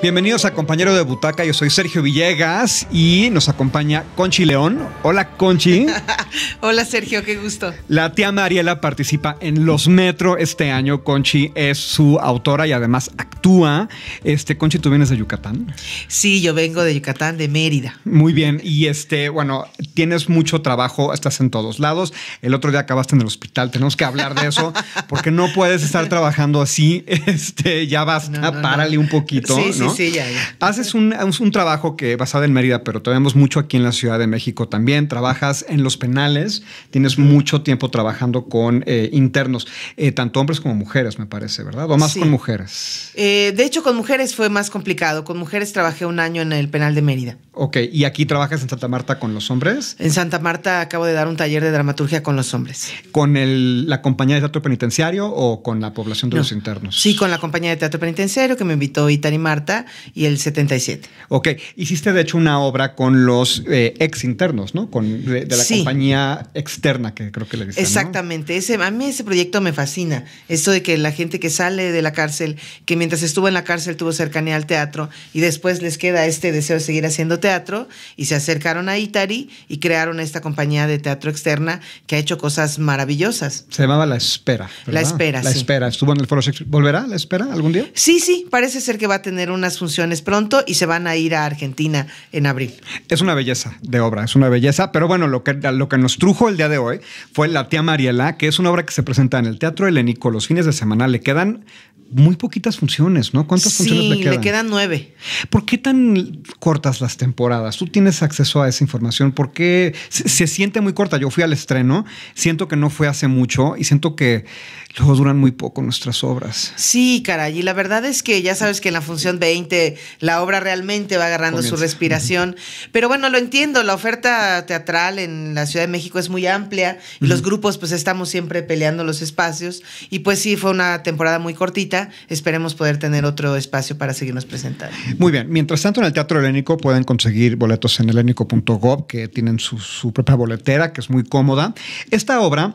Bienvenidos a Compañero de Butaca, yo soy Sergio Villegas y nos acompaña Conchi León. Hola Conchi. Hola Sergio, qué gusto. La tía Mariela participa en Los Metro este año. Conchi es su autora y además actúa. Este, Conchi, ¿tú vienes de Yucatán? Sí, yo vengo de Yucatán, de Mérida. Muy bien, y este, bueno, tienes mucho trabajo, estás en todos lados. El otro día acabaste en el hospital, tenemos que hablar de eso, porque no puedes estar trabajando así. Este, ya basta, a párale un poquito sí, ya, Haces un, trabajo que basado en Mérida, pero te mucho aquí en la Ciudad de México también. Trabajas en los penales, tienes mucho tiempo trabajando con eh, internos, eh, tanto hombres como mujeres, me parece, ¿verdad? O más con mujeres. Eh, de hecho, con mujeres fue más complicado. Con mujeres trabajé un año en el penal de Mérida. Ok, ¿y aquí trabajas en Santa Marta con los hombres? En Santa Marta acabo de dar un taller de dramaturgia con los hombres. ¿Con el, la compañía de teatro penitenciario o con la población de los internos? Sí, con la compañía de teatro penitenciario que me invitó Itani Marta y el 77. Ok, hiciste de hecho una obra con los eh, ex internos, ¿no? Con, de, la compañía externa que creo que le dicen. Exactamente, ese, a mí ese proyecto me fascina, esto de que la gente que sale de la cárcel, que mientras estuvo en la cárcel tuvo cercanía al teatro y después les queda este deseo de seguir haciendo teatro y se acercaron a Itari y crearon esta compañía de teatro externa que ha hecho cosas maravillosas. Se llamaba La Espera. La Espera. La Espera, estuvo en el Foro Volverá La Espera algún día? Sí, sí, parece ser que va a tener un unas funciones pronto y se van a ir a Argentina en abril. Es una belleza de obra, es una belleza, pero bueno, lo que, lo que nos trujo el día de hoy fue La tía Mariela, que es una obra que se presenta en el Teatro Helénico los fines de semana. Le quedan muy poquitas funciones, ¿no? ¿Cuántas funciones le quedan? le quedan nueve. ¿Por qué tan cortas las temporadas? Tú tienes acceso a esa información. ¿Por qué se siente muy corta? Yo fui al estreno, siento que no fue hace mucho y siento que luego duran muy poco nuestras obras. Sí, caray, y la verdad es que ya sabes que en la función 20 la obra realmente va agarrando su respiración, pero bueno, lo entiendo, la oferta teatral en la Ciudad de México es muy amplia y los grupos pues estamos siempre peleando los espacios y pues sí, fue una temporada muy cortita, esperemos poder tener otro espacio para seguirnos presentando. Muy bien, mientras tanto en el Teatro Helénico pueden conseguir boletos en helénico.gov que tienen su, su propia boletera que es muy cómoda. Esta obra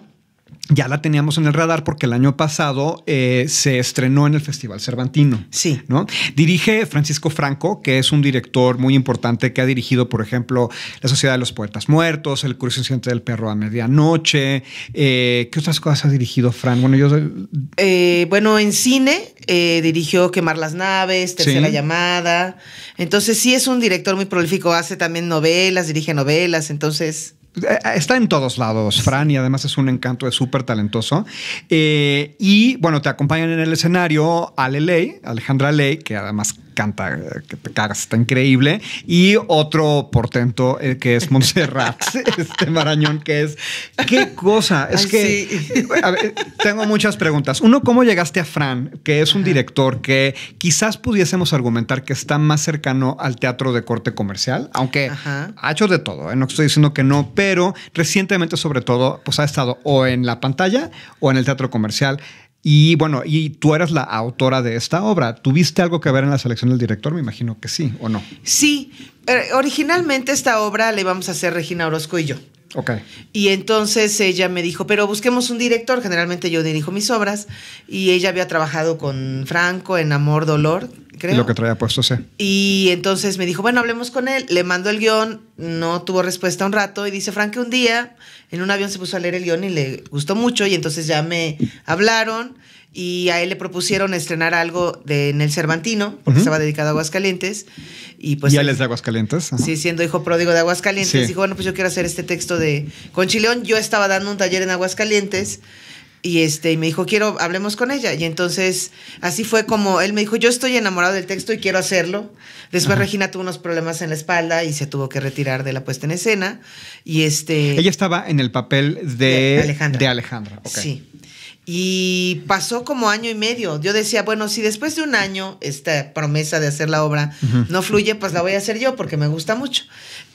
ya la teníamos en el radar porque el año pasado eh, se estrenó en el Festival Cervantino. Sí. ¿no? Dirige Francisco Franco, que es un director muy importante que ha dirigido, por ejemplo, La Sociedad de los Poetas Muertos, El Incidente del Perro a Medianoche. Eh, ¿Qué otras cosas ha dirigido Fran? Bueno, yo... Eh, bueno, en cine dirigió Quemar las Naves, Tercera Llamada. Entonces sí es un director muy prolífico, hace también novelas, dirige novelas, entonces... Eh, eh, está en todos lados, Fran, y además es un encanto, es súper talentoso. Eh, y bueno, te acompañan en el escenario Ale Ley, Alejandra Ley, que además canta, eh, que te cagas, está increíble. Y otro portento eh, que es Montserrat, este Marañón, que es, qué cosa, es que tengo muchas preguntas. Uno, ¿cómo llegaste a Fran, que es un director que quizás pudiésemos argumentar que está más cercano al teatro de corte comercial, aunque ha hecho de todo, ¿eh? no estoy diciendo que no, pero recientemente sobre todo, pues ha estado o en la pantalla o en el teatro comercial. Y bueno, y tú eras la autora de esta obra. ¿Tuviste algo que ver en la selección del director? Me imagino que sí, ¿o no? Sí. Eh, originalmente esta obra la íbamos a hacer Regina Orozco y yo. Okay. Y entonces ella me dijo, pero busquemos un director, generalmente yo dirijo mis obras, y ella había trabajado con Franco en Amor, Dolor, creo. Lo que traía puesto, sí. Y entonces me dijo, bueno, hablemos con él, le mando el guión, no tuvo respuesta un rato, y dice Franco un día en un avión se puso a leer el guión y le gustó mucho, y entonces ya me hablaron y a él le propusieron estrenar algo de, en el Cervantino, porque estaba dedicado a Aguascalientes. Y, pues, él es de Aguascalientes. Sí, siendo hijo pródigo de Aguascalientes, dijo, bueno, pues yo quiero hacer este texto de... Conchileón. yo estaba dando un taller en Aguascalientes y este me dijo quiero hablemos con ella y entonces así fue como él me dijo yo estoy enamorado del texto y quiero hacerlo después Regina tuvo unos problemas en la espalda y se tuvo que retirar de la puesta en escena y este ella estaba en el papel de, Alejandra, sí y pasó como año y medio. Yo decía, bueno, si después de un año esta promesa de hacer la obra no fluye, pues la voy a hacer yo porque me gusta mucho.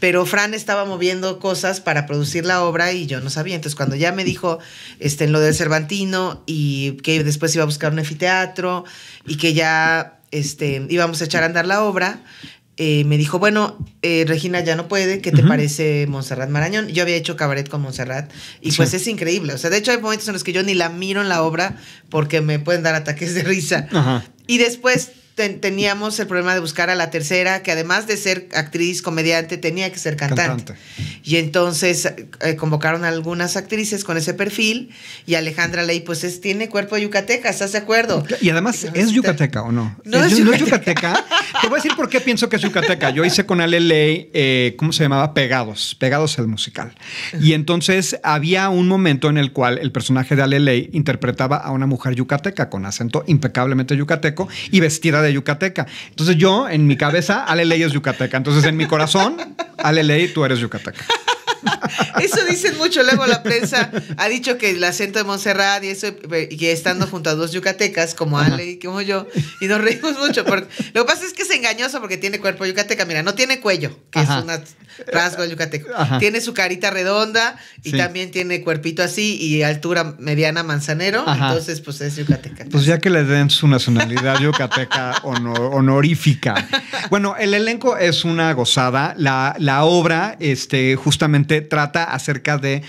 Pero Fran estaba moviendo cosas para producir la obra y yo no sabía. Entonces, cuando ya me dijo este, en lo del Cervantino y que después iba a buscar un anfiteatro y que ya este, íbamos a echar a andar la obra, eh, me dijo, bueno, eh, Regina ya no puede, ¿qué te parece Montserrat Marañón? Yo había hecho cabaret con Montserrat y pues es increíble. O sea, de hecho hay momentos en los que yo ni la miro en la obra porque me pueden dar ataques de risa. Y después teníamos el problema de buscar a la tercera, que además de ser actriz, comediante, tenía que ser cantante. Y entonces eh, convocaron a algunas actrices con ese perfil y Alejandra Ley, pues es, tiene cuerpo yucateca, ¿estás de acuerdo? Y además, ¿es yucateca o no? No es, yucateca. Te voy a decir por qué pienso que es yucateca. Yo hice con Ale Ley, eh, ¿cómo se llamaba? Pegados, Pegados el musical. Y entonces había un momento en el cual el personaje de Ale Ley interpretaba a una mujer yucateca con acento impecablemente yucateco y vestida de yucateca. Entonces yo, en mi cabeza, Ale Ley es yucateca. Entonces en mi corazón, Ale Ley, tú eres yucateca. eso dicen mucho. Luego la prensa ha dicho que el acento de Montserrat y eso, y estando junto a dos yucatecas como Ale y como yo, y nos reímos mucho. Porque, lo que pasa es que es engañoso porque tiene cuerpo yucateca. Mira, no tiene cuello, que es un rasgo yucateco. Tiene su carita redonda y también tiene cuerpito así y altura mediana manzanero. Entonces, pues es yucateca. Pues ya que le den su nacionalidad yucateca honorífica. Bueno, el elenco es una gozada. La, la obra, este, justamente trata acerca de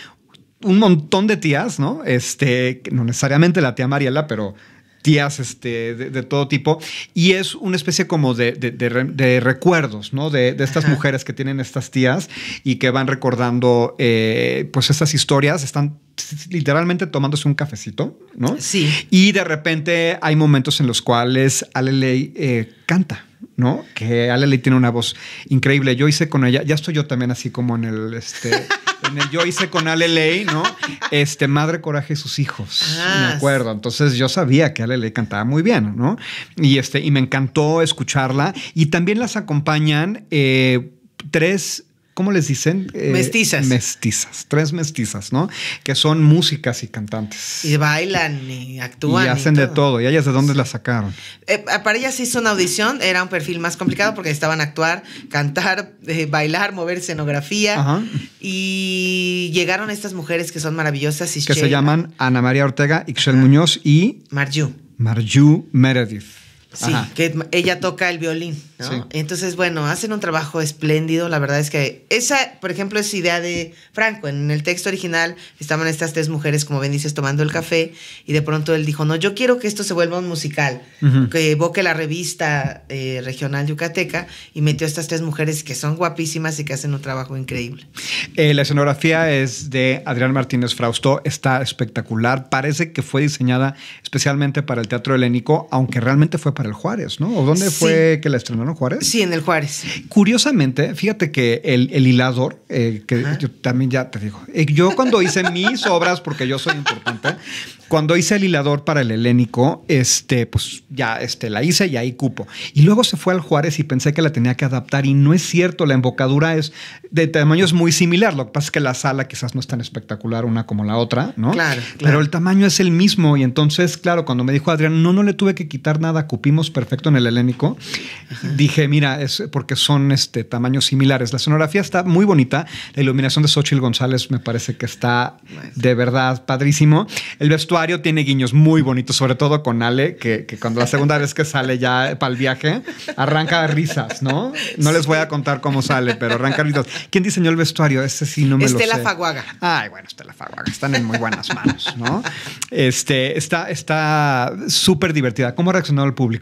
un montón de tías, ¿no? Este, no necesariamente la tía Mariela, pero tías este, de, todo tipo, y es una especie como de, recuerdos, ¿no? De, estas mujeres que tienen estas tías y que van recordando, eh, pues, estas historias, están literalmente tomándose un cafecito, ¿no? Sí. Y de repente hay momentos en los cuales Aleley eh, canta. ¿no? Que Aleli tiene una voz increíble. Yo hice con ella, ya estoy yo también así como en el, este, yo hice con Aleley, ¿no? Este, Madre Coraje y sus hijos, ah, me acuerdo. Entonces yo sabía que Aleley cantaba muy bien, ¿no? Y este, y me encantó escucharla. Y también las acompañan eh, tres ¿cómo les dicen? Eh, mestizas. Mestizas, tres mestizas, ¿no? Que son músicas y cantantes. Y bailan y actúan. Y hacen de todo. ¿Y ellas de dónde las sacaron? Eh, eh, para ellas hizo una audición, era un perfil más complicado porque estaban actuar, cantar, bailar, mover escenografía. Y llegaron estas mujeres que son maravillosas. que se llaman Ana María Ortega, Ixel Muñoz y... Marju. Marju Meredith. Sí, que ella toca el violín, Entonces, bueno, hacen un trabajo espléndido. La verdad es que esa, por ejemplo, es idea de Franco. En el texto original estaban estas tres mujeres, como bien dices, tomando el café y de pronto él dijo, no, yo quiero que esto se vuelva un musical, que evoque la revista eh, regional yucateca y metió a estas tres mujeres que son guapísimas y que hacen un trabajo increíble. Eh, la escenografía es de Adrián Martínez Frausto, está espectacular. Parece que fue diseñada especialmente para el teatro helénico, aunque realmente fue para el Juárez, ¿no? ¿O dónde fue que la estrenaron Juárez? Sí, en el Juárez. Curiosamente, fíjate que el, hilador, eh, que yo también ya te digo, eh, yo cuando hice mis obras, porque yo soy importante, cuando hice el hilador para el helénico, este, pues ya este, la hice y ahí cupo. Y luego se fue al Juárez y pensé que la tenía que adaptar y no es cierto, la embocadura es de tamaño es muy similar, lo que pasa es que la sala quizás no es tan espectacular una como la otra, ¿no? Claro, Pero el tamaño es el mismo y entonces, claro, cuando me dijo Adrián, no, no le tuve que quitar nada a Cupi, perfecto en el helénico. Dije, mira, es porque son este, tamaños similares. La escenografía está muy bonita. La iluminación de Xochitl González me parece que está de verdad padrísimo. El vestuario tiene guiños muy bonitos, sobre todo con Ale, que, cuando la segunda vez que sale ya para el viaje, arranca risas, ¿no? No les voy a contar cómo sale, pero arranca risas. ¿Quién diseñó el vestuario? Ese sí no me lo sé. Estela Faguaga. Ay, bueno, Estela Faguaga. Están en muy buenas manos, ¿no? Este, está súper divertida. ¿Cómo ha reaccionado el público?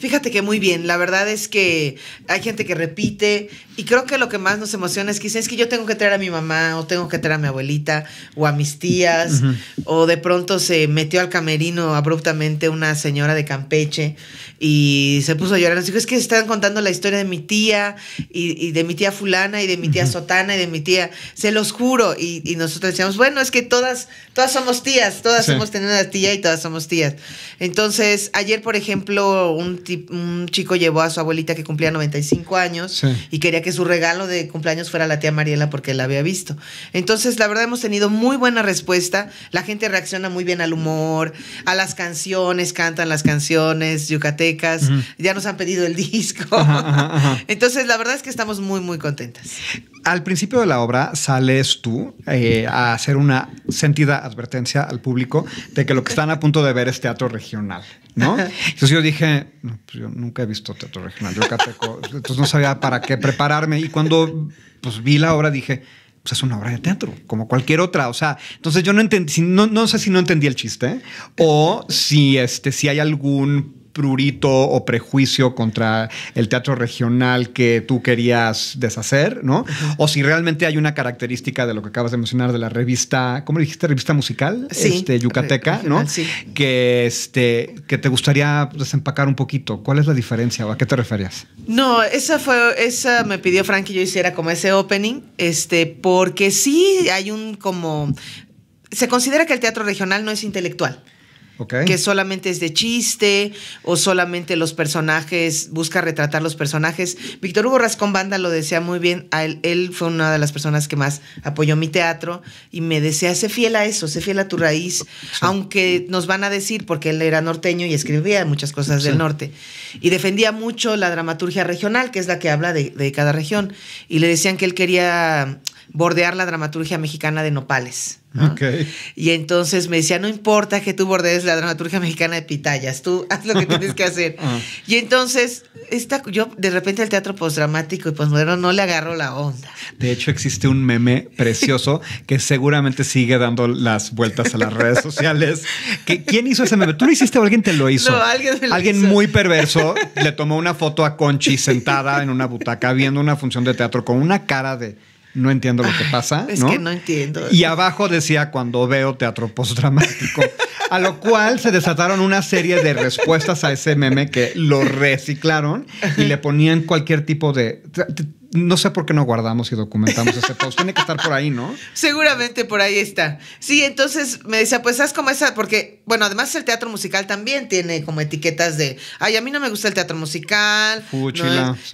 Fíjate que muy bien, la verdad es que hay gente que repite, y creo que lo que más nos emociona es que es que yo tengo que traer a mi mamá o tengo que traer a mi abuelita o a mis tías o de pronto se metió al camerino abruptamente una señora de Campeche y se puso a llorar. Nos dijo, es que están contando la historia de mi tía y, de mi tía fulana y de mi tía sotana y de mi tía, se los juro. Y, nosotros decíamos, bueno, es que todas, todas somos tías, todas somos hemos tenido una tía y todas somos tías. Entonces, ayer, por ejemplo, un, un chico llevó a su abuelita que cumplía 95 años y quería que su regalo de cumpleaños fuera la tía Mariela porque la había visto. Entonces, la verdad hemos tenido muy buena respuesta. La gente reacciona muy bien al humor, a las canciones, cantan las canciones yucatecas, ya nos han pedido el disco. Entonces, la verdad es que estamos muy, muy contentas. Al principio de la obra sales tú eh, a hacer una sentida advertencia al público de que lo que están a punto de ver es teatro regional, ¿no? Entonces yo dije, pues, yo nunca he visto teatro regional yucateco, entonces no sabía para qué preparar y cuando pues, vi la obra dije, pues es una obra de teatro, como cualquier otra. O sea, entonces yo no entendí, no, no sé si no entendí el chiste o si, este, si hay algún brurito o prejuicio contra el teatro regional que tú querías deshacer, ¿no? O si realmente hay una característica de lo que acabas de mencionar de la revista, ¿cómo dijiste? Revista musical, este, yucateca, ¿no? Sí. Que, este, que te gustaría desempacar un poquito. ¿Cuál es la diferencia o a qué te referías? No, esa fue, esa me pidió Frank que yo hiciera como ese opening, este, porque sí hay un como, se considera que el teatro regional no es intelectual. Que solamente es de chiste o solamente los personajes, busca retratar los personajes. Víctor Hugo Rascón Banda lo decía muy bien, él, fue una de las personas que más apoyó mi teatro y me decía, sé fiel a eso, sé fiel a tu raíz, aunque nos van a decir, porque él era norteño y escribía muchas cosas del norte. Y defendía mucho la dramaturgia regional, que es la que habla de cada región. Y le decían que él quería bordear la dramaturgia mexicana de Nopales. Y entonces me decía, no importa que tú bordees la dramaturgia mexicana de pitayas, tú haz lo que tienes que hacer. Ah. y entonces, esta, yo de repente el teatro postdramático y postmoderno no le agarro la onda. De hecho, existe un meme precioso que seguramente sigue dando las vueltas a las redes sociales. que ¿Quién hizo ese meme? ¿Tú lo hiciste o alguien te lo hizo? alguien muy perverso le tomó una foto a Conchi sentada en una butaca viendo una función de teatro con una cara de no entiendo lo que pasa. es que no entiendo. Y abajo decía, cuando veo teatro postdramático. A lo cual se desataron una serie de respuestas a ese meme que lo reciclaron y le ponían cualquier tipo de no sé por qué no guardamos y documentamos ese post. Tiene que estar por ahí, ¿no? Seguramente por ahí está. Sí, entonces me decía, pues haz como esa, porque, bueno, además el teatro musical también tiene como etiquetas de, ay, a mí no me gusta el teatro musical.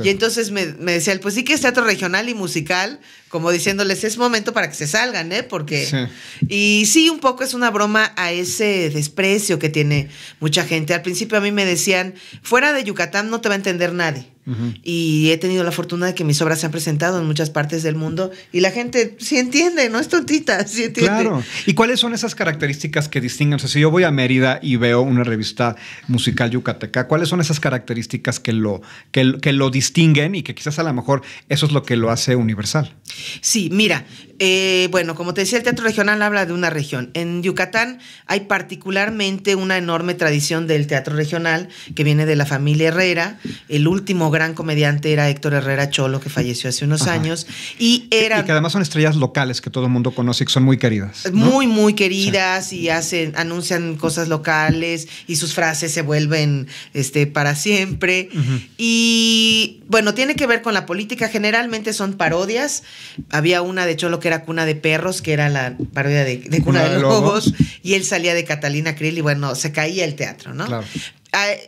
Y entonces me, me, decía pues sí que es teatro regional y musical, como diciéndoles, es momento para que se salgan, ¿eh? Porque. Y sí, un poco es una broma a ese desprecio que tiene mucha gente. Al principio a mí me decían, fuera de Yucatán no te va a entender nadie. Y he tenido la fortuna de que mis obras se han presentado en muchas partes del mundo y la gente sí entiende, no es tontita, sí entiende. Claro. ¿Y cuáles son esas características que distinguen? O sea, si yo voy a Mérida y veo una revista musical yucateca, ¿cuáles son esas características que lo, que, lo distinguen y que quizás a lo mejor eso es lo que lo hace universal? Sí, mira, eh, bueno, como te decía, el teatro regional habla de una región. En Yucatán hay particularmente una enorme tradición del teatro regional que viene de la familia Herrera, el último gran comediante era Héctor Herrera Cholo, que falleció hace unos años. Y era. que además son estrellas locales que todo el mundo conoce y que son muy queridas. Muy, muy queridas y hacen, anuncian cosas locales y sus frases se vuelven este, para siempre. Y bueno, tiene que ver con la política. Generalmente son parodias. Había una de Cholo que era Cuna de Perros, que era la parodia de, Cuna, de, los Lobos, y él salía de Catalina Krill y bueno, se caía el teatro, ¿no? Claro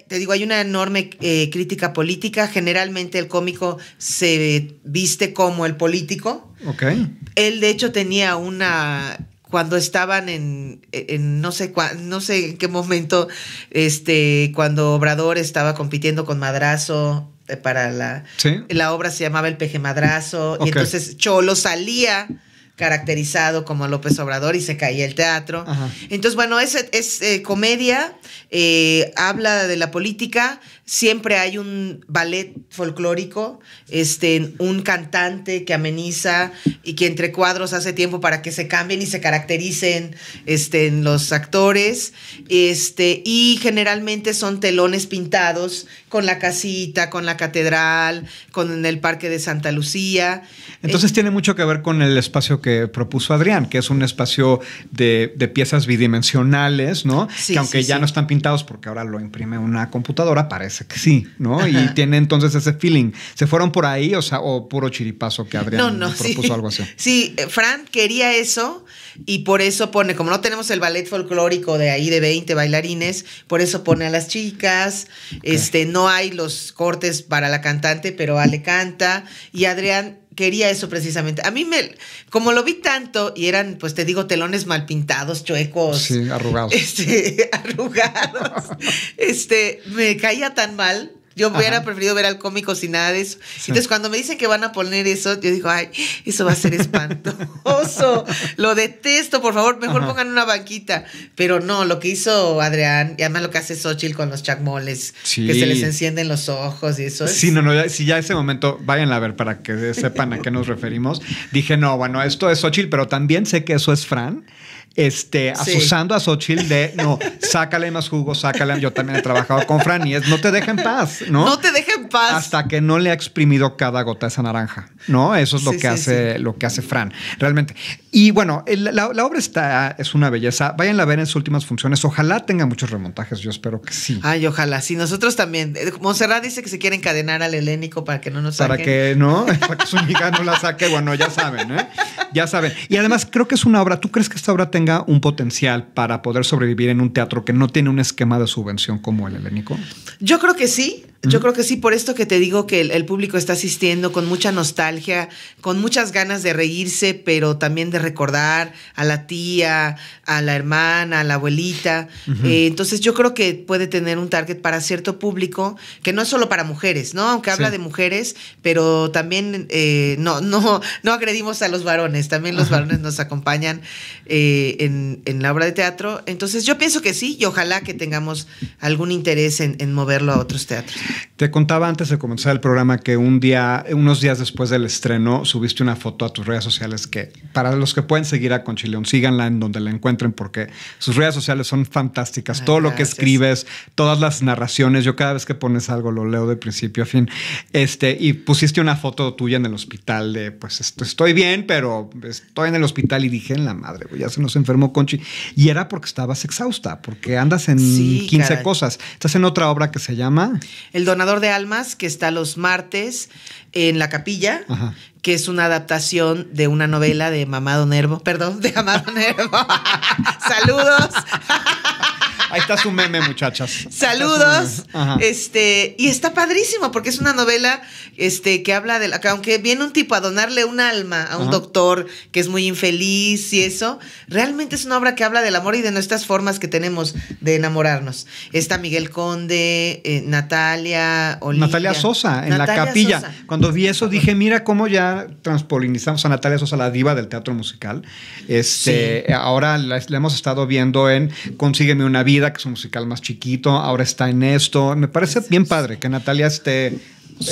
te digo, hay una enorme eh, crítica política. Generalmente el cómico se viste como el político. Ok. Él, de hecho, tenía una. Cuando estaban en, no sé no sé en qué momento, este, cuando Obrador estaba compitiendo con Madrazo eh, para la, ¿Sí? la obra se llamaba El Peje Madrazo. Y entonces Cholo salía caracterizado como López Obrador y se caía el teatro. Entonces, bueno, es, es eh, comedia, eh, habla de la política, siempre hay un ballet folclórico, este, un cantante que ameniza y que entre cuadros hace tiempo para que se cambien y se caractericen este, los actores. Este, y generalmente son telones pintados con la casita, con la catedral, con el parque de Santa Lucía. Entonces tiene mucho que ver con el espacio que propuso Adrián, que es un espacio de, piezas bidimensionales, ¿no? que aunque ya no están pintados porque ahora lo imprime una computadora, parece sí, ¿no? Y tiene entonces ese feeling. ¿Se fueron por ahí o, sea, o puro chiripazo que Adrián propuso algo así? Sí, Fran quería eso y por eso pone, como no tenemos el ballet folclórico de ahí de 20 bailarines, por eso pone a las chicas, este, no hay los cortes para la cantante, pero Ale canta y Adrián quería eso precisamente. A mí me, como lo vi tanto y eran, pues te digo, telones mal pintados, chuecos. Sí, arrugados. Este, arrugados. este, me caía tan mal yo hubiera preferido ver al cómico sin nada de eso. Entonces, cuando me dicen que van a poner eso, yo digo, ay, eso va a ser espantoso. lo detesto, por favor, mejor pongan una banquita. Pero no, lo que hizo Adrián, y además lo que hace Xochitl con los chacmoles, que se les encienden los ojos y eso. Sí, no, no, si ya ese momento, váyanla a ver para que sepan a qué nos referimos. Dije, no, bueno, esto es Xochitl, pero también sé que eso es Fran este, asusando a Xochitl de, no, sácale más jugo, sácale. Yo también he trabajado con Fran y es, no te deja en paz, ¿no? No te deja en paz. Hasta que no le ha exprimido cada gota esa naranja, ¿no? Eso es lo que hace, lo que hace Fran, realmente. Y bueno, la, obra está, es una belleza. vayan a ver en sus últimas funciones. Ojalá tenga muchos remontajes. Yo espero que sí. Ay, ojalá. Sí, nosotros también. Eh, Monserrat dice que se quiere encadenar al helénico para que no nos Para que no, para que su amiga no la saque. Bueno, ya saben, ¿eh? Ya saben. Y además, creo que es una obra. ¿Tú crees que esta obra tenga un potencial para poder sobrevivir en un teatro que no tiene un esquema de subvención como el helénico? Yo creo que sí. Yo creo que sí, por esto que te digo que el, público está asistiendo con mucha nostalgia, con muchas ganas de reírse, pero también de recordar a la tía, a la hermana, a la abuelita. Eh, entonces yo creo que puede tener un target para cierto público, que no es solo para mujeres, ¿no? Aunque habla de mujeres, pero también eh, no, no, no agredimos a los varones, también los varones nos acompañan eh, en, la obra de teatro. Entonces yo pienso que sí y ojalá que tengamos algún interés en moverlo a otros teatros. Te contaba antes de comenzar el programa que un día, unos días después del estreno, subiste una foto a tus redes sociales que para los que pueden seguir a Conchileón, síganla en donde la encuentren porque sus redes sociales son fantásticas. Ah, Todo lo que escribes, todas las narraciones, yo cada vez que pones algo lo leo de principio a fin. Este, y pusiste una foto tuya en el hospital de, pues estoy bien, pero estoy en el hospital y dije en la madre, ya se nos enfermó Conchi. Y era porque estabas exhausta, porque andas en 15 cosas. Estás en otra obra que se llama... El donador de almas, que está los martes en la capilla, que es una adaptación de una novela de Mamado Nervo, perdón, de Amado Nervo. Saludos. Ahí está su meme, muchachas. Saludos. Este, y está padrísimo porque es una novela este, que habla de aunque viene un tipo a donarle un alma a un doctor que es muy infeliz y eso, realmente es una obra que habla del amor y de nuestras formas que tenemos de enamorarnos. Está Miguel Conde, eh, Natalia, Natalia Sosa, en la capilla. Cuando vi eso dije, mira cómo ya transpolinizamos a Natalia Sosa, la diva del teatro musical. Este, Ahora la, hemos estado viendo en Consígueme una vida, que es un musical más chiquito, ahora está en esto. Me parece bien padre que Natalia esté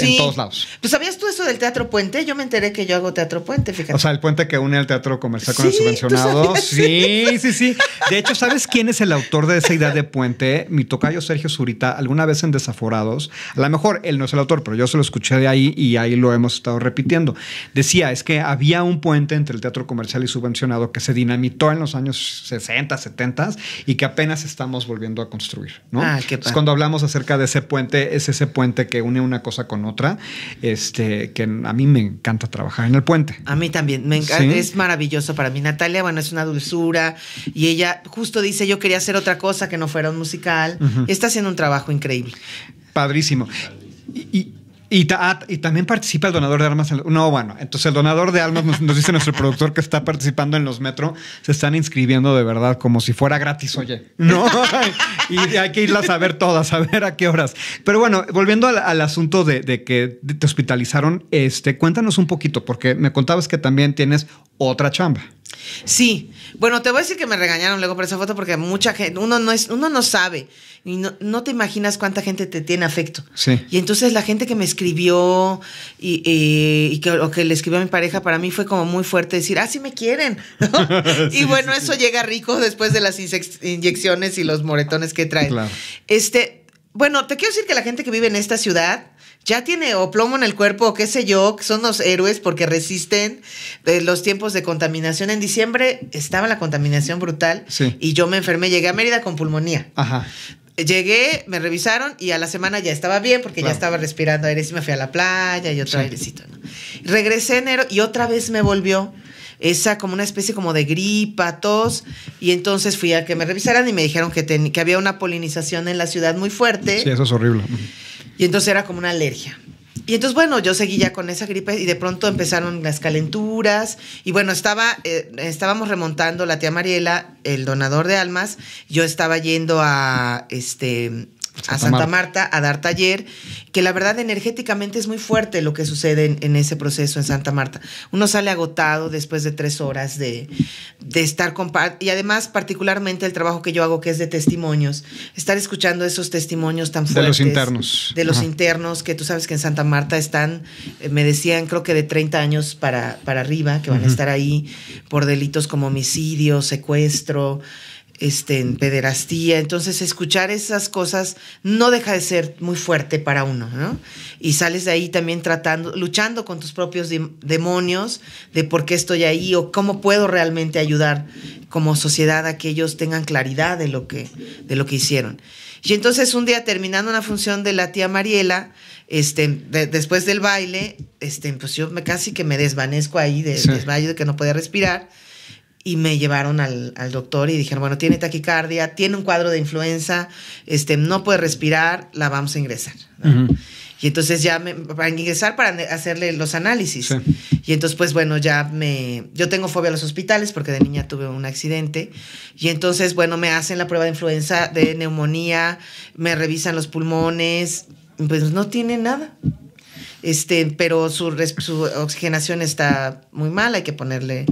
en todos lados. Pues sabías tú eso del Teatro Puente? Yo me enteré que yo hago Teatro Puente, fíjate. O sea, el puente que une al teatro comercial con el subvencionado. Sí, sí, sí. De hecho, ¿sabes quién es el autor de esa idea de puente? Mi tocayo Sergio Zurita, alguna vez en Desaforados. A lo mejor él no es el autor, pero yo se lo escuché de ahí y ahí lo hemos estado repitiendo. Decía, es que había un puente entre el teatro comercial y subvencionado que se dinamitó en los años 60, 70 y que apenas estamos volviendo a construir, ¿no? Ah, qué cuando hablamos acerca de ese puente, es ese puente que une una cosa con con otra, este, que a mí me encanta trabajar en el puente. A mí también, me encanta, es maravilloso para mí. Natalia, bueno, es una dulzura y ella justo dice, yo quería hacer otra cosa que no fuera un musical. Está haciendo un trabajo increíble. Padrísimo. y Ah, y, también participa el donador de armas. No, bueno, entonces el donador de armas nos, dice nuestro productor que está participando en los metro, se están inscribiendo de verdad como si fuera gratis, oye. No, y hay que irlas a ver todas, a ver a qué horas. Pero bueno, volviendo al, asunto de, de, que te hospitalizaron, este, cuéntanos un poquito, porque me contabas que también tienes otra chamba. Sí. Bueno, te voy a decir que me regañaron luego por esa foto porque mucha gente, uno no es, uno no sabe. Y no, te imaginas cuánta gente te tiene afecto. Sí. Y entonces la gente que me escribió y, que, o que le escribió a mi pareja, para mí fue como muy fuerte decir, ah, sí me quieren. y bueno, eso llega rico después de las inyecciones y los moretones que traen. Este, bueno, te quiero decir que la gente que vive en esta ciudad ya tiene o plomo en el cuerpo, o qué sé yo, que son los héroes porque resisten eh, los tiempos de contaminación. En diciembre estaba la contaminación brutal y yo me enfermé, llegué a Mérida con pulmonía. Llegué, me revisaron y a la semana ya estaba bien porque ya estaba respirando aire y me fui a la playa y otro airecito. Regresé enero y otra vez me volvió esa como una especie como de gripa, tos, y entonces fui a que me revisaran y me dijeron que, que había una polinización en la ciudad muy fuerte. Sí, eso es horrible. Y entonces era como una alergia. Y entonces, bueno, yo seguí ya con esa gripe y de pronto empezaron las calenturas. Y bueno, estaba, eh, estábamos remontando la tía Mariela, el donador de almas. Yo estaba yendo a, este, a Santa Marta. a dar taller, que la verdad energéticamente es muy fuerte lo que sucede en, ese proceso en Santa Marta. Uno sale agotado después de tres horas de, estar con... Y además, particularmente el trabajo que yo hago, que es de testimonios, estar escuchando esos testimonios tan fuertes. De los internos. De los internos, que tú sabes que en Santa Marta están, eh, me decían, creo que de 30 años para, para arriba, que van a estar ahí por delitos como homicidio, secuestro este, en pederastía. Entonces, escuchar esas cosas no deja de ser muy fuerte para uno, ¿no? Y sales de ahí también tratando, luchando con tus propios demonios de por qué estoy ahí o cómo puedo realmente ayudar como sociedad a que ellos tengan claridad de lo que, de lo que hicieron. Y entonces un día terminando una función de la tía Mariela, este, después del baile, este, pues yo me, casi que me desvanezco ahí, de, desmayo de que no podía respirar y me llevaron al, doctor y dijeron, bueno, tiene taquicardia, tiene un cuadro de influenza, este, no puede respirar, la vamos a ingresar. Y entonces ya me, para ingresar para hacerle los análisis. Y entonces, pues bueno, ya me. Yo tengo fobia a los hospitales porque de niña tuve un accidente. Y entonces, bueno, me hacen la prueba de influenza, de neumonía, me revisan los pulmones. Pues no tiene nada. Este, pero su, su oxigenación está muy mala, hay que ponerle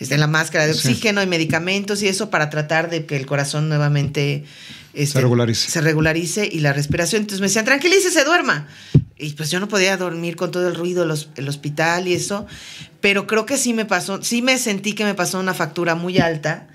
en la máscara de oxígeno y medicamentos y eso para tratar de que el corazón nuevamente este, se, regularice. se regularice y la respiración. Entonces me decían, tranquilice, se duerma. Y pues yo no podía dormir con todo el ruido, el hospital y eso, pero creo que sí me pasó, sí me sentí que me pasó una factura muy alta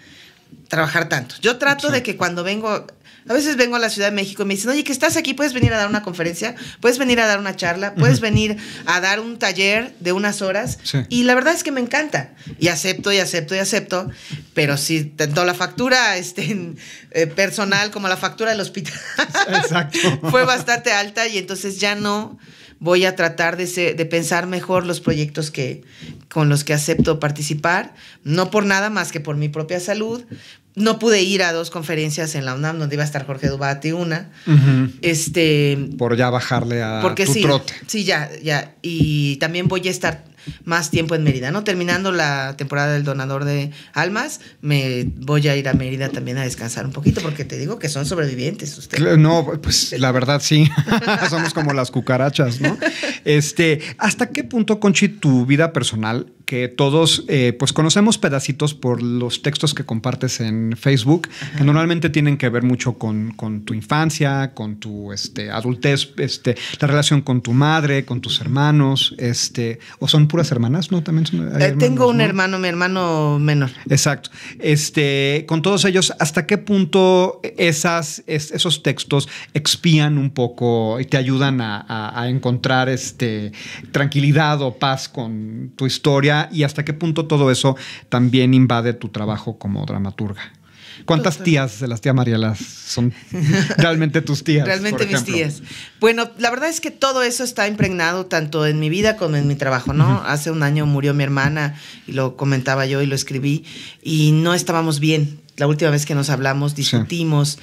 trabajar tanto. Yo trato de que cuando vengo a veces vengo a la Ciudad de México y me dicen, oye, que estás aquí, puedes venir a dar una conferencia, puedes venir a dar una charla, puedes venir a dar un taller de unas horas. Y la verdad es que me encanta. Y acepto, y acepto, y acepto. Pero si tanto la factura este, eh, personal como la factura del hospital fue bastante alta y entonces ya no voy a tratar de, de, pensar mejor los proyectos que, con los que acepto participar, no por nada más que por mi propia salud, no pude ir a dos conferencias en la UNAM donde iba a estar Jorge Dubati una. Este por ya bajarle a porque sí, Sí, ya, ya. Y también voy a estar más tiempo en Mérida, ¿no? Terminando la temporada del donador de almas, me voy a ir a Mérida también a descansar un poquito, porque te digo que son sobrevivientes ustedes. No, pues la verdad sí, somos como las cucarachas, ¿no? Este, ¿hasta qué punto, Conchi, tu vida personal que todos eh, pues conocemos pedacitos por los textos que compartes en Facebook, que normalmente tienen que ver mucho con, tu infancia, con tu este, adultez, este, la relación con tu madre, con tus hermanos, este, o son puras hermanas, ¿no? También son, eh, Tengo un hermano, mi hermano menor. Exacto. Este, con todos ellos, ¿hasta qué punto esas, esos textos expían un poco y te ayudan a, a, encontrar este, tranquilidad o paz con tu historia? ¿Y hasta qué punto todo eso también invade tu trabajo como dramaturga? ¿Cuántas tías de las tía Marielas son realmente tus tías? realmente mis tías. Bueno, la verdad es que todo eso está impregnado tanto en mi vida como en mi trabajo, ¿no? Hace un año murió mi hermana y lo comentaba yo y lo escribí y no estábamos bien la última vez que nos hablamos discutimos.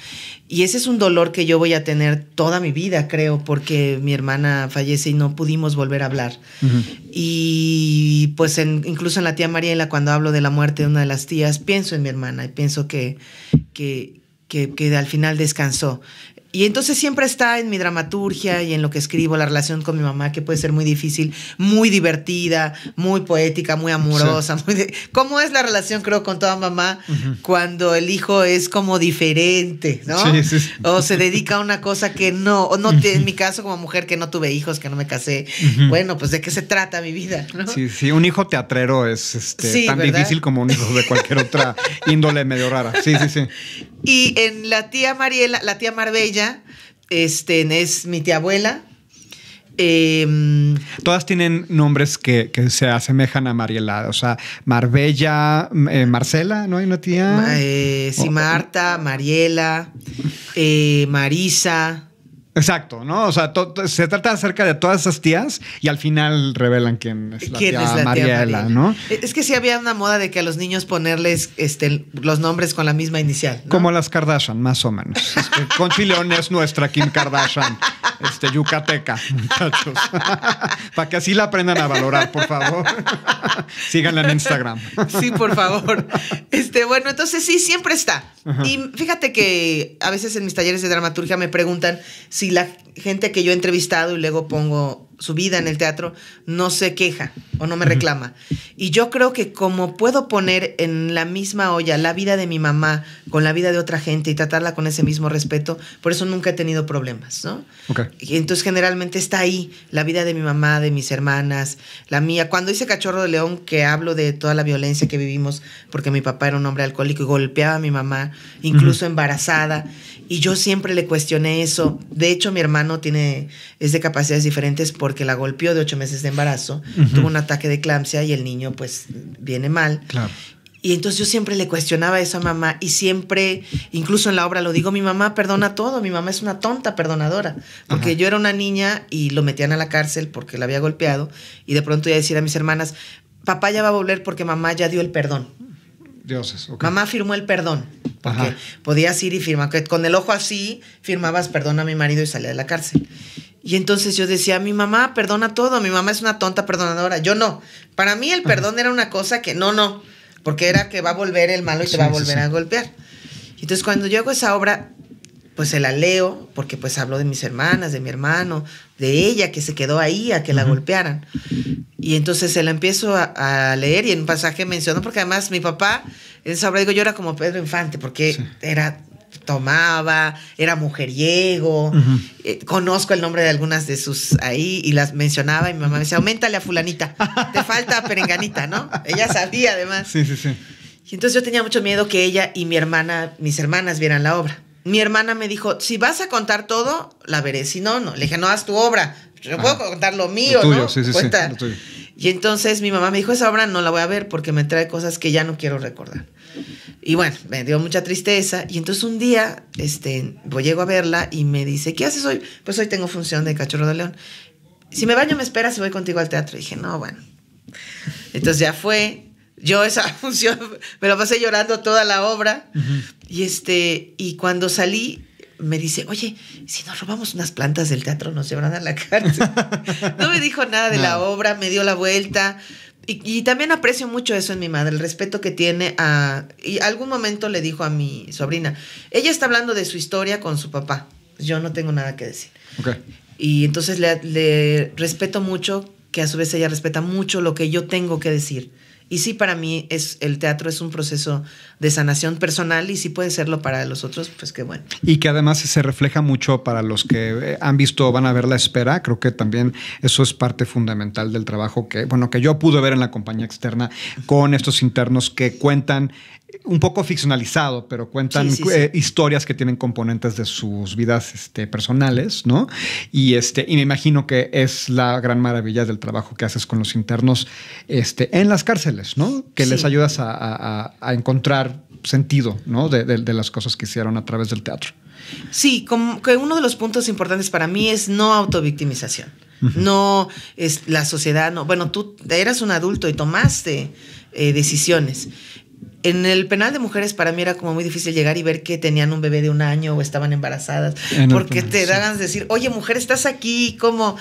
Y ese es un dolor que yo voy a tener toda mi vida, creo, porque mi hermana fallece y no pudimos volver a hablar. Y pues incluso en la tía Mariela, cuando hablo de la muerte de una de las tías, pienso en mi hermana y pienso que, que, que al final descansó. Y entonces siempre está en mi dramaturgia y en lo que escribo, la relación con mi mamá, que puede ser muy difícil, muy divertida, muy poética, muy amorosa. ¿Cómo es la relación, creo, con toda mamá cuando el hijo es como diferente, ¿no? Sí, sí, o se dedica a una cosa que no, o no, en mi caso como mujer que no tuve hijos, que no me casé, bueno, pues de qué se trata mi vida, ¿no? Sí, sí, un hijo teatrero es este, tan difícil como un hijo de cualquier otra índole medio rara. Sí, sí, sí. Y en la tía Mariela, la tía Marbella, este, es mi tía abuela. Em, Todas tienen nombres que, se asemejan a Mariela, o sea, Marbella, eh, Marcela, ¿no hay una tía? Eh, Marta, Mariela, eh, Marisa. Exacto, ¿no? O sea, se trata acerca de todas esas tías y al final revelan quién es la, tía, Mariela, ¿no? E, es que sí había una moda de que a los niños ponerles este, los nombres con la misma inicial. Como las Kardashian, más o menos. Este, con es nuestra Kim Kardashian, este, yucateca, muchachos. Para que así la aprendan a valorar, por favor. Síganla en Instagram. sí, por favor. Este, bueno, entonces sí, siempre está. Y fíjate que a veces en mis talleres de dramaturgia me preguntan si y la gente que yo he entrevistado y luego pongo su vida en el teatro, no se queja o no me reclama. Y yo creo que como puedo poner en la misma olla la vida de mi mamá con la vida de otra gente y tratarla con ese mismo respeto, por eso nunca he tenido problemas, ¿no? Y entonces generalmente está ahí la vida de mi mamá, de mis hermanas, la mía. Cuando hice Cachorro de León, que hablo de toda la violencia que vivimos porque mi papá era un hombre alcohólico y golpeaba a mi mamá, incluso embarazada, y yo siempre le cuestioné eso. De hecho, mi hermano tiene es de capacidades diferentes porque la golpeó de ocho meses de embarazo, tuvo un ataque de eclampsia y el niño pues viene mal. Claro. Y entonces yo siempre le cuestionaba eso a mamá y siempre, incluso en la obra lo digo, mi mamá perdona todo, mi mamá es una tonta perdonadora, porque yo era una niña y lo metían a la cárcel porque la había golpeado y de pronto ya decir a mis hermanas, papá ya va a volver porque mamá ya dio el perdón. Dioses, okay. Mamá firmó el perdón, porque Ajá. podías ir y firmar, con el ojo así firmabas perdón a mi marido y salía de la cárcel. Y entonces yo decía, mi mamá perdona todo, mi mamá es una tonta perdonadora, yo no. Para mí el perdón era una cosa que no, no, porque era que va a volver el malo y te va a volver a golpear. Entonces cuando yo hago esa obra, pues se la leo, porque pues hablo de mis hermanas, de mi hermano, de ella que se quedó ahí a que la golpearan. Y entonces se la empiezo a, leer y en un pasaje menciono, porque además mi papá, en esa obra digo, yo era como Pedro Infante, porque era tomaba, era mujeriego, eh, conozco el nombre de algunas de sus ahí y las mencionaba y mi mamá me decía, aumentale a fulanita, te falta perenganita, ¿no? Ella sabía además. Sí, sí, sí. Y entonces yo tenía mucho miedo que ella y mi hermana, mis hermanas vieran la obra. Mi hermana me dijo, si vas a contar todo, la veré, si no, no. Le dije, no, haz tu obra, yo puedo contar lo mío, ¿no? Y entonces mi mamá me dijo, esa obra no la voy a ver porque me trae cosas que ya no quiero recordar. Y bueno, me dio mucha tristeza. Y entonces un día, este, voy, llego a verla y me dice, ¿qué haces hoy? Pues hoy tengo función de Cachorro de León. Si me baño, me esperas y voy contigo al teatro. Y dije, no, bueno. Entonces ya fue. Yo esa función me la pasé llorando toda la obra. Y este, y cuando salí, me dice, oye, si nos robamos unas plantas del teatro, nos llevarán a la cárcel. no me dijo nada de la obra, me dio la vuelta. Y, también aprecio mucho eso en mi madre, el respeto que tiene a... Y algún momento le dijo a mi sobrina, ella está hablando de su historia con su papá, pues yo no tengo nada que decir. Y entonces le, respeto mucho, que a su vez ella respeta mucho lo que yo tengo que decir. Y sí, para mí es el teatro es un proceso de sanación personal y sí puede serlo para los otros, pues qué bueno. Y que además se refleja mucho para los que eh, han visto, van a ver la espera. Creo que también eso es parte fundamental del trabajo que, bueno, que yo pude ver en la compañía externa con estos internos que cuentan un poco ficcionalizado, pero cuentan eh, historias que tienen componentes de sus vidas este, personales, ¿no? Y, este, y me imagino que es la gran maravilla del trabajo que haces con los internos este, en las cárceles. Que les ayudas a, encontrar sentido, De, las cosas que hicieron a través del teatro. Sí, como que uno de los puntos importantes para mí es no autovictimización. No es la sociedad, no. Bueno, tú eras un adulto y tomaste eh, decisiones. En el penal de mujeres para mí era como muy difícil llegar y ver que tenían un bebé de un año o estaban embarazadas, porque te daban decir, oye mujer, estás aquí, como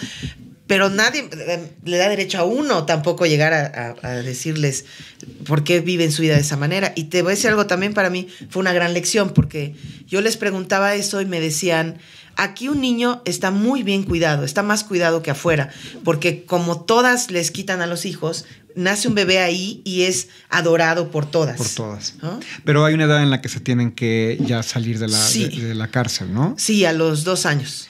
pero nadie em, le da derecho a uno tampoco llegar a, decirles por qué viven su vida de esa manera. Y te voy a decir algo también para mí, fue una gran lección, porque yo les preguntaba eso y me decían, aquí un niño está muy bien cuidado, está más cuidado que afuera, porque como todas les quitan a los hijos, nace un bebé ahí y es adorado por todas. Por todas. Pero hay una edad en la que se tienen que ya salir de la, de la cárcel, ¿no? Sí, a los dos años.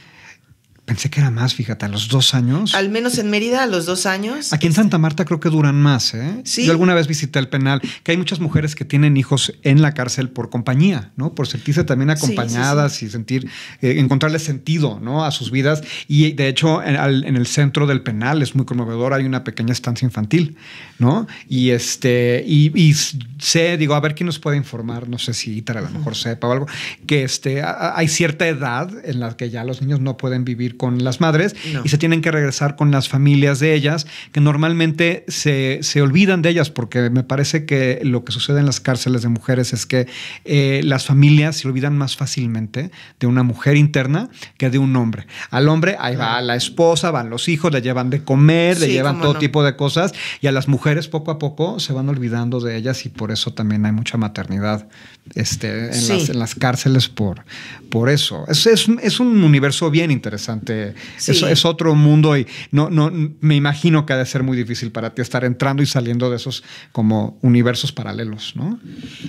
Pensé que era más, fíjate, a los dos años. Al menos en Mérida, a los dos años. Aquí en este. Santa Marta creo que duran más, ¿eh? Sí. Yo alguna vez visité el penal, que hay muchas mujeres que tienen hijos en la cárcel por compañía, ¿no? Por sentirse también acompañadas y sentir, eh, encontrarle sentido, ¿no? A sus vidas. Y de hecho, en, el centro del penal es muy conmovedor, hay una pequeña estancia infantil, ¿no? Y este, y, sé, digo, a ver quién nos puede informar, no sé si Itar a lo mejor sepa o algo, que este, hay cierta edad en la que ya los niños no pueden vivir con las madres y se tienen que regresar con las familias de ellas, que normalmente se, se, olvidan de ellas, porque me parece que lo que sucede en las cárceles de mujeres es que eh, las familias se olvidan más fácilmente de una mujer interna que de un hombre. Al hombre, ahí va la esposa, van los hijos, le llevan de comer, le llevan todo tipo de cosas, y a las mujeres poco a poco se van olvidando de ellas y por eso también hay mucha maternidad este, en, las, cárceles por, por eso. Es, es un universo bien interesante. Este, eso es, otro mundo y no, no, me imagino que ha de ser muy difícil para ti estar entrando y saliendo de esos como universos paralelos, ¿no?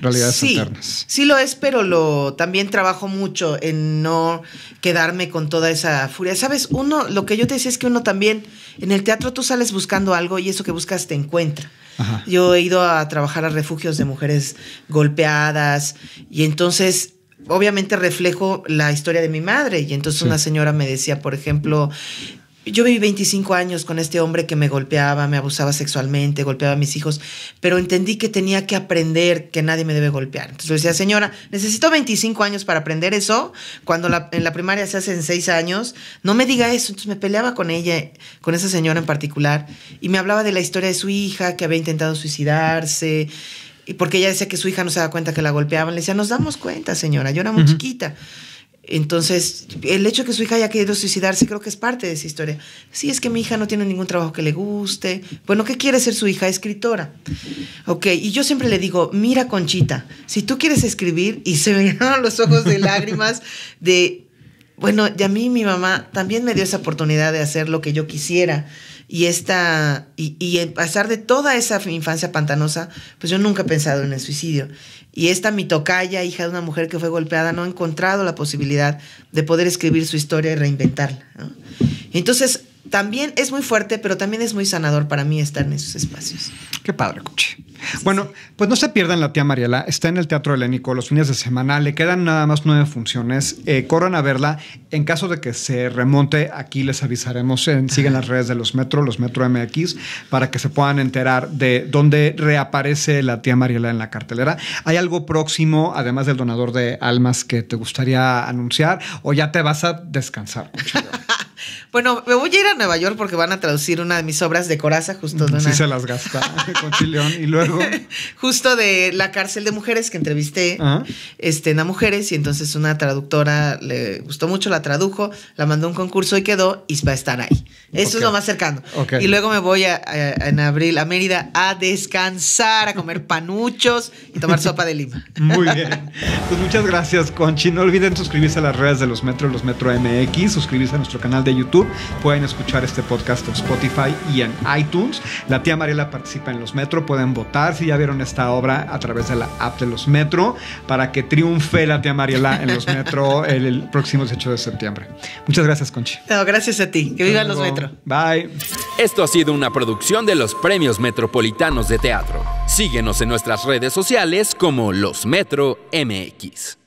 Realidades sí, alternas. Sí lo es, pero lo, también trabajo mucho en no quedarme con toda esa furia. Sabes, uno, lo que yo te decía es que uno también, en el teatro tú sales buscando algo y eso que buscas te encuentra. Yo he ido a trabajar a refugios de mujeres golpeadas y entonces obviamente reflejo la historia de mi madre. Y entonces una señora me decía, por ejemplo, yo viví 25 años con este hombre que me golpeaba, me abusaba sexualmente, golpeaba a mis hijos, pero entendí que tenía que aprender que nadie me debe golpear. Entonces le decía, señora, necesito 25 años para aprender eso, cuando en la primaria se hacen seis años, no me diga eso. Entonces me peleaba con ella, con esa señora en particular, y me hablaba de la historia de su hija que había intentado suicidarse y porque ella decía que su hija no se da cuenta que la golpeaban. Le decía, nos damos cuenta, señora, yo era muy chiquita. Entonces, el hecho de que su hija haya querido suicidarse creo que es parte de esa historia. Sí, es que mi hija no tiene ningún trabajo que le guste. Bueno, ¿qué quiere ser su hija? Escritora. Ok, y yo siempre le digo, mira Conchita, si tú quieres escribir, y se me llenaron los ojos de lágrimas, de, bueno, y a mí mi mamá también me dio esa oportunidad de hacer lo que yo quisiera y esta y, en pasar de toda esa infancia pantanosa, pues yo nunca he pensado en el suicidio. Y esta mitocaya, hija de una mujer que fue golpeada, no ha encontrado la posibilidad de poder escribir su historia y reinventarla. Entonces, también es muy fuerte, pero también es muy sanador para mí estar en esos espacios. Qué padre, coche. bueno, pues no se pierdan la tía Mariela. Está en el Teatro Helénico los fines de semana. Le quedan nada más nueve funciones. Eh, corran a verla. En caso de que se remonte, aquí les avisaremos. En, las redes de los Metro, los Metro MX, para que se puedan enterar de dónde reaparece la tía Mariela en la cartelera. ¿Hay algo próximo, además del donador de almas, que te gustaría anunciar? ¿O ya te vas a descansar, Bueno, me voy a ir a Nueva York porque van a traducir una de mis obras de Coraza, justo de mm, una... Sí, se las gasta con Chileón. Y luego. justo de la cárcel de mujeres que entrevisté este, en a mujeres. Y entonces una traductora le gustó mucho, la tradujo, la mandó a un concurso y quedó. Y va a estar ahí. Eso es lo más cercano. Y luego me voy en abril a Mérida a descansar, a comer panuchos y tomar sopa de lima. Muy bien. Pues muchas gracias, Conchi. No olviden suscribirse a las redes de los Metro, los Metro MX, suscribirse a nuestro canal de YouTube Pueden escuchar este podcast en Spotify y en iTunes. La tía Mariela participa en los Metro. Pueden votar si ya vieron esta obra a través de la app de los Metro para que triunfe la tía Mariela en los Metro el, próximo 8 de septiembre. Muchas gracias, Conchi. gracias a ti. Que viva los Metro. Bye. Esto ha sido una producción de los Premios Metropolitanos de Teatro. Síguenos en nuestras redes sociales como Los Metro MX.